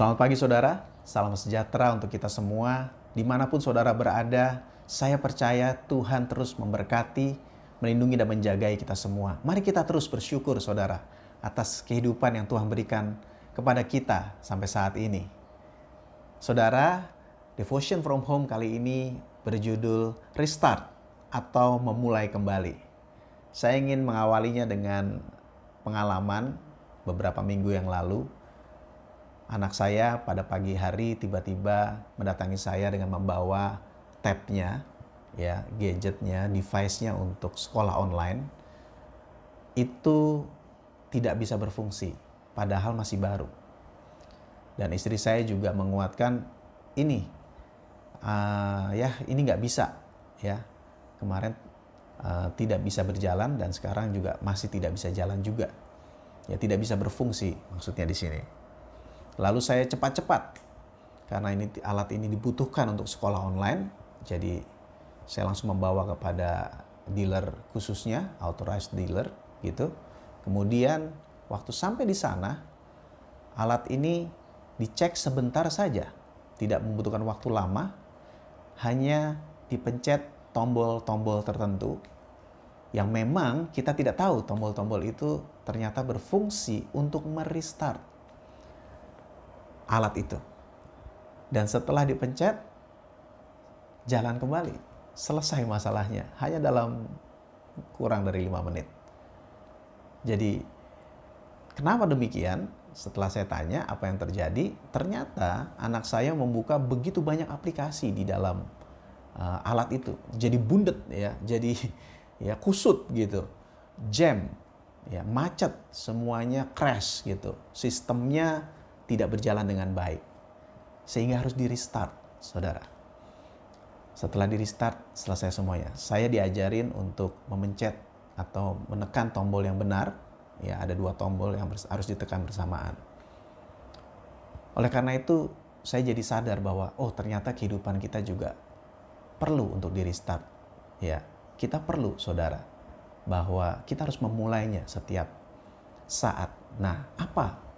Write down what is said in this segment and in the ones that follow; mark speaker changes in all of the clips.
Speaker 1: Selamat pagi saudara, salam sejahtera untuk kita semua. Dimanapun saudara berada, saya percaya Tuhan terus memberkati, melindungi dan menjagai kita semua. Mari kita terus bersyukur saudara atas kehidupan yang Tuhan berikan kepada kita sampai saat ini. Saudara, Devotion from Home kali ini berjudul Restart atau Memulai Kembali. Saya ingin mengawalinya dengan pengalaman beberapa minggu yang lalu anak saya pada pagi hari tiba-tiba mendatangi saya dengan membawa tabnya, ya gadgetnya, device-nya untuk sekolah online itu tidak bisa berfungsi, padahal masih baru. Dan istri saya juga menguatkan ini, uh, ya ini nggak bisa, ya kemarin uh, tidak bisa berjalan dan sekarang juga masih tidak bisa jalan juga, ya tidak bisa berfungsi maksudnya di sini. Lalu saya cepat-cepat karena ini alat ini dibutuhkan untuk sekolah online. Jadi saya langsung membawa kepada dealer khususnya, authorized dealer gitu. Kemudian waktu sampai di sana alat ini dicek sebentar saja, tidak membutuhkan waktu lama, hanya dipencet tombol-tombol tertentu yang memang kita tidak tahu tombol-tombol itu ternyata berfungsi untuk merestart alat itu. Dan setelah dipencet, jalan kembali. Selesai masalahnya. Hanya dalam kurang dari lima menit. Jadi, kenapa demikian? Setelah saya tanya apa yang terjadi, ternyata anak saya membuka begitu banyak aplikasi di dalam uh, alat itu. Jadi bundet ya, jadi ya kusut gitu. Jam, ya macet, semuanya crash gitu. Sistemnya tidak berjalan dengan baik. Sehingga harus di-restart, saudara. Setelah di-restart, selesai semuanya. Saya diajarin untuk memencet atau menekan tombol yang benar. Ya, ada dua tombol yang harus ditekan bersamaan. Oleh karena itu, saya jadi sadar bahwa, oh ternyata kehidupan kita juga perlu untuk di-restart. Ya, kita perlu, saudara, bahwa kita harus memulainya setiap saat. Nah, apa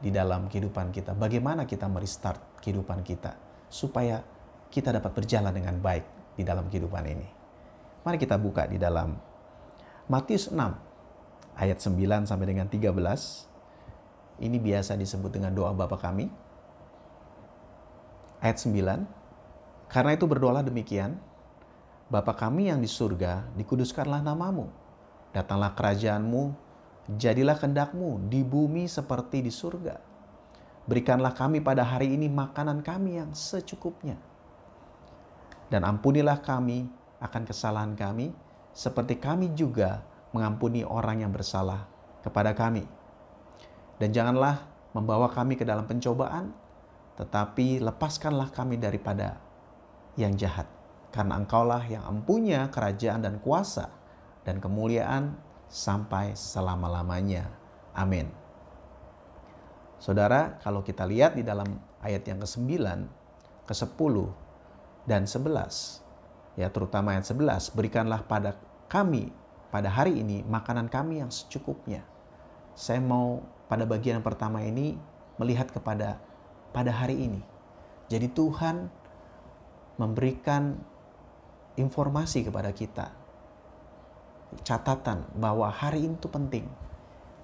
Speaker 1: di dalam kehidupan kita. Bagaimana kita merestart kehidupan kita supaya kita dapat berjalan dengan baik di dalam kehidupan ini. Mari kita buka di dalam Matius 6 ayat 9 sampai dengan 13. Ini biasa disebut dengan doa Bapa kami. Ayat 9. Karena itu berdoalah demikian, Bapa kami yang di surga, dikuduskanlah namamu. Datanglah kerajaanmu, Jadilah kendakmu di bumi seperti di surga. Berikanlah kami pada hari ini makanan kami yang secukupnya. Dan ampunilah kami akan kesalahan kami, seperti kami juga mengampuni orang yang bersalah kepada kami. Dan janganlah membawa kami ke dalam pencobaan, tetapi lepaskanlah kami daripada yang jahat. Karena engkaulah yang empunya kerajaan dan kuasa dan kemuliaan sampai selama-lamanya. Amin. Saudara, kalau kita lihat di dalam ayat yang ke-9, ke-10, dan 11, ya terutama ayat 11, berikanlah pada kami pada hari ini makanan kami yang secukupnya. Saya mau pada bagian pertama ini melihat kepada pada hari ini. Jadi Tuhan memberikan informasi kepada kita catatan bahwa hari ini itu penting.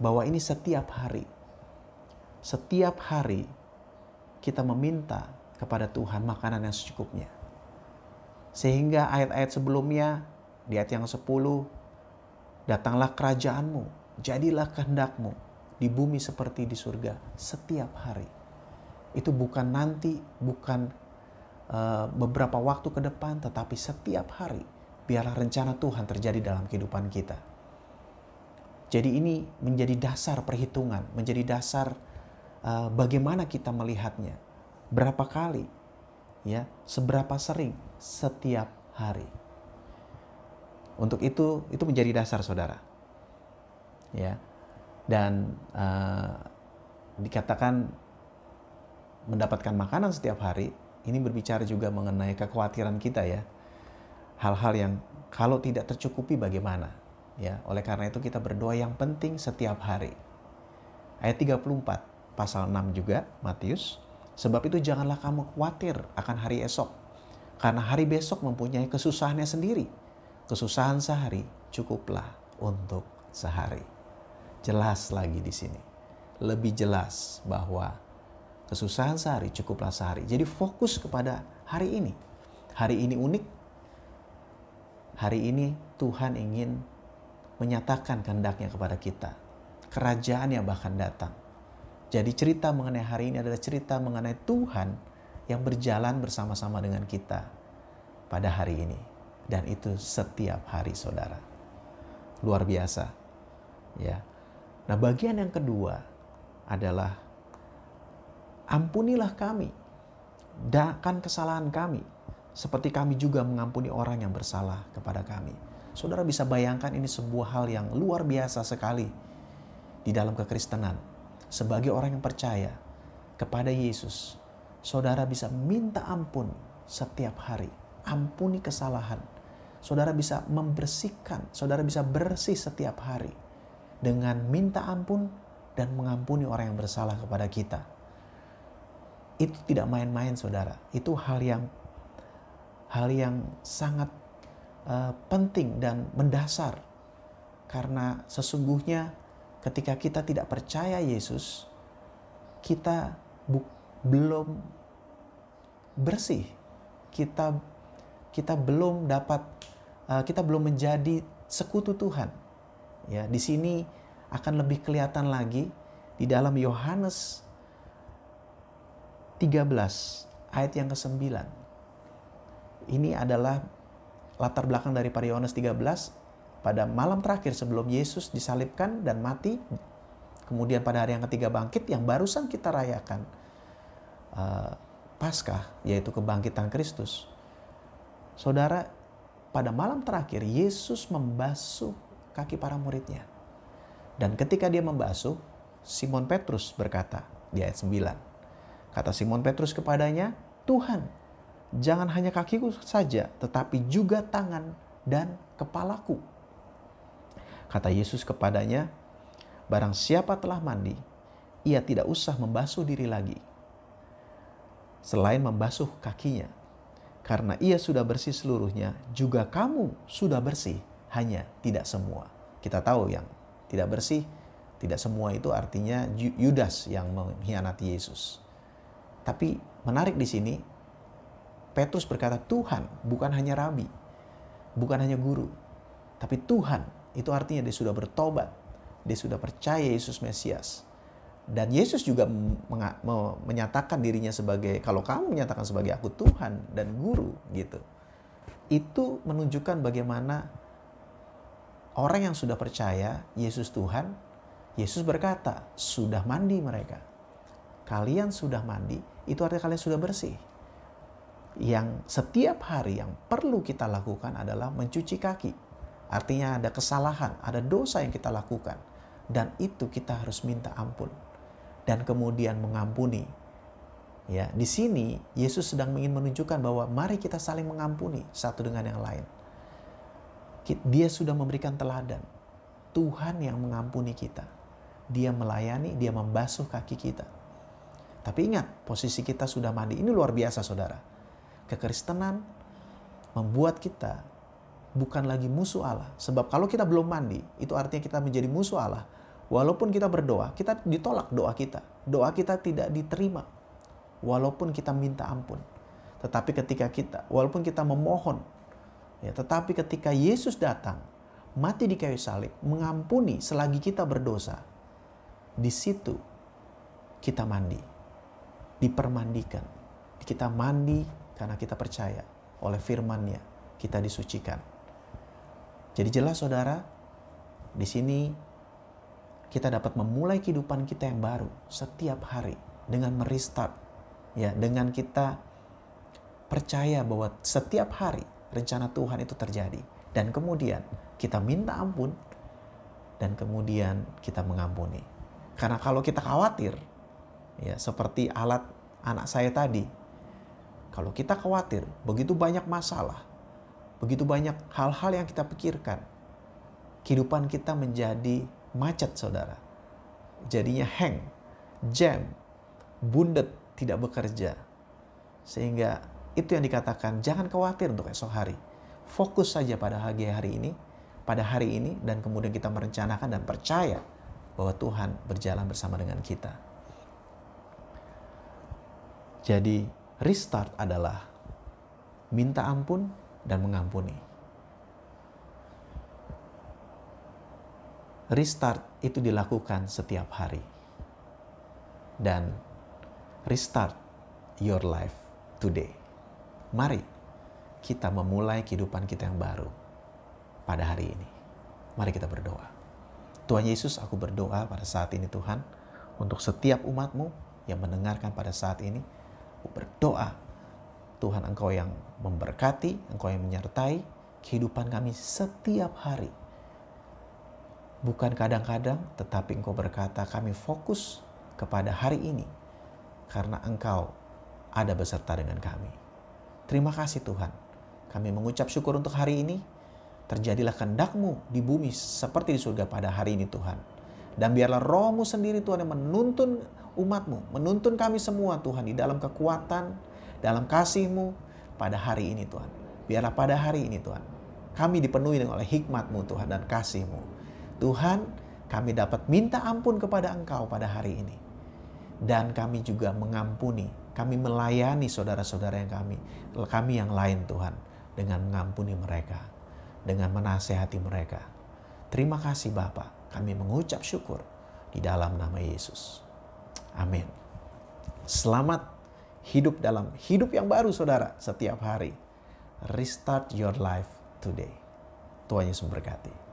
Speaker 1: Bahwa ini setiap hari. Setiap hari kita meminta kepada Tuhan makanan yang secukupnya. Sehingga ayat-ayat sebelumnya di ayat yang 10 datanglah kerajaanmu, jadilah kehendakmu di bumi seperti di surga setiap hari. Itu bukan nanti, bukan eh, beberapa waktu ke depan, tetapi setiap hari biarlah rencana Tuhan terjadi dalam kehidupan kita. Jadi ini menjadi dasar perhitungan, menjadi dasar uh, bagaimana kita melihatnya. Berapa kali? Ya, seberapa sering setiap hari. Untuk itu itu menjadi dasar Saudara. Ya. Dan uh, dikatakan mendapatkan makanan setiap hari, ini berbicara juga mengenai kekhawatiran kita ya hal-hal yang kalau tidak tercukupi bagaimana? Ya, oleh karena itu kita berdoa yang penting setiap hari. Ayat 34 pasal 6 juga Matius, sebab itu janganlah kamu khawatir akan hari esok, karena hari besok mempunyai kesusahannya sendiri. Kesusahan sehari cukuplah untuk sehari. Jelas lagi di sini. Lebih jelas bahwa kesusahan sehari cukuplah sehari. Jadi fokus kepada hari ini. Hari ini unik, Hari ini Tuhan ingin menyatakan kehendaknya kepada kita. Kerajaan yang bahkan datang. Jadi cerita mengenai hari ini adalah cerita mengenai Tuhan yang berjalan bersama-sama dengan kita pada hari ini. Dan itu setiap hari saudara. Luar biasa. ya. Nah bagian yang kedua adalah ampunilah kami. Dakan kesalahan kami seperti kami juga mengampuni orang yang bersalah kepada kami. Saudara bisa bayangkan ini sebuah hal yang luar biasa sekali di dalam kekristenan. Sebagai orang yang percaya kepada Yesus, saudara bisa minta ampun setiap hari. Ampuni kesalahan. Saudara bisa membersihkan, saudara bisa bersih setiap hari dengan minta ampun dan mengampuni orang yang bersalah kepada kita. Itu tidak main-main saudara. Itu hal yang hal yang sangat uh, penting dan mendasar karena sesungguhnya ketika kita tidak percaya Yesus kita belum bersih kita kita belum dapat uh, kita belum menjadi sekutu Tuhan ya di sini akan lebih kelihatan lagi di dalam Yohanes 13 ayat yang ke-9 ini adalah latar belakang dari Yohanes 13 pada malam terakhir sebelum Yesus disalibkan dan mati. Kemudian pada hari yang ketiga bangkit yang barusan kita rayakan. Uh, Paskah yaitu kebangkitan Kristus. Saudara, pada malam terakhir Yesus membasuh kaki para muridnya. Dan ketika dia membasuh, Simon Petrus berkata di ayat 9. Kata Simon Petrus kepadanya, "Tuhan, jangan hanya kakiku saja, tetapi juga tangan dan kepalaku. Kata Yesus kepadanya, barang siapa telah mandi, ia tidak usah membasuh diri lagi. Selain membasuh kakinya, karena ia sudah bersih seluruhnya, juga kamu sudah bersih, hanya tidak semua. Kita tahu yang tidak bersih, tidak semua itu artinya Yudas yang mengkhianati Yesus. Tapi menarik di sini, Petrus berkata, Tuhan bukan hanya rabi, bukan hanya guru, tapi Tuhan. Itu artinya dia sudah bertobat, dia sudah percaya Yesus Mesias. Dan Yesus juga menyatakan dirinya sebagai, kalau kamu menyatakan sebagai aku Tuhan dan guru gitu. Itu menunjukkan bagaimana orang yang sudah percaya Yesus Tuhan, Yesus berkata, sudah mandi mereka. Kalian sudah mandi, itu artinya kalian sudah bersih yang setiap hari yang perlu kita lakukan adalah mencuci kaki. Artinya ada kesalahan, ada dosa yang kita lakukan. Dan itu kita harus minta ampun. Dan kemudian mengampuni. Ya, di sini Yesus sedang ingin menunjukkan bahwa mari kita saling mengampuni satu dengan yang lain. Dia sudah memberikan teladan. Tuhan yang mengampuni kita. Dia melayani, dia membasuh kaki kita. Tapi ingat, posisi kita sudah mandi. Ini luar biasa, saudara kekristenan membuat kita bukan lagi musuh Allah. Sebab kalau kita belum mandi, itu artinya kita menjadi musuh Allah. Walaupun kita berdoa, kita ditolak doa kita. Doa kita tidak diterima. Walaupun kita minta ampun. Tetapi ketika kita, walaupun kita memohon, ya, tetapi ketika Yesus datang, mati di kayu salib, mengampuni selagi kita berdosa, di situ kita mandi, dipermandikan. Kita mandi karena kita percaya oleh Firmannya kita disucikan. Jadi jelas saudara, di sini kita dapat memulai kehidupan kita yang baru setiap hari dengan merestart ya dengan kita percaya bahwa setiap hari rencana Tuhan itu terjadi dan kemudian kita minta ampun dan kemudian kita mengampuni. Karena kalau kita khawatir ya seperti alat anak saya tadi kalau kita khawatir, begitu banyak masalah, begitu banyak hal-hal yang kita pikirkan, kehidupan kita menjadi macet, saudara. Jadinya hang, jam, bundet, tidak bekerja. Sehingga itu yang dikatakan, jangan khawatir untuk esok hari. Fokus saja pada hari hari ini, pada hari ini, dan kemudian kita merencanakan dan percaya bahwa Tuhan berjalan bersama dengan kita. Jadi Restart adalah minta ampun dan mengampuni. Restart itu dilakukan setiap hari. Dan restart your life today. Mari kita memulai kehidupan kita yang baru pada hari ini. Mari kita berdoa. Tuhan Yesus, aku berdoa pada saat ini Tuhan, untuk setiap umatmu yang mendengarkan pada saat ini, berdoa, Tuhan Engkau yang memberkati, Engkau yang menyertai kehidupan kami setiap hari. Bukan kadang-kadang, tetapi Engkau berkata kami fokus kepada hari ini karena Engkau ada beserta dengan kami. Terima kasih Tuhan. Kami mengucap syukur untuk hari ini. Terjadilah kehendak di bumi seperti di surga pada hari ini Tuhan. Dan biarlah rohmu sendiri Tuhan yang menuntun umatmu, menuntun kami semua Tuhan di dalam kekuatan, dalam kasihmu pada hari ini Tuhan. Biarlah pada hari ini Tuhan, kami dipenuhi dengan oleh hikmatmu Tuhan dan kasihmu. Tuhan, kami dapat minta ampun kepada Engkau pada hari ini. Dan kami juga mengampuni, kami melayani saudara-saudara yang kami, kami yang lain Tuhan, dengan mengampuni mereka, dengan menasehati mereka. Terima kasih Bapak. Kami mengucap syukur di dalam nama Yesus. Amin. Selamat hidup dalam hidup yang baru saudara setiap hari. Restart your life today. Tuhan Yesus berkati.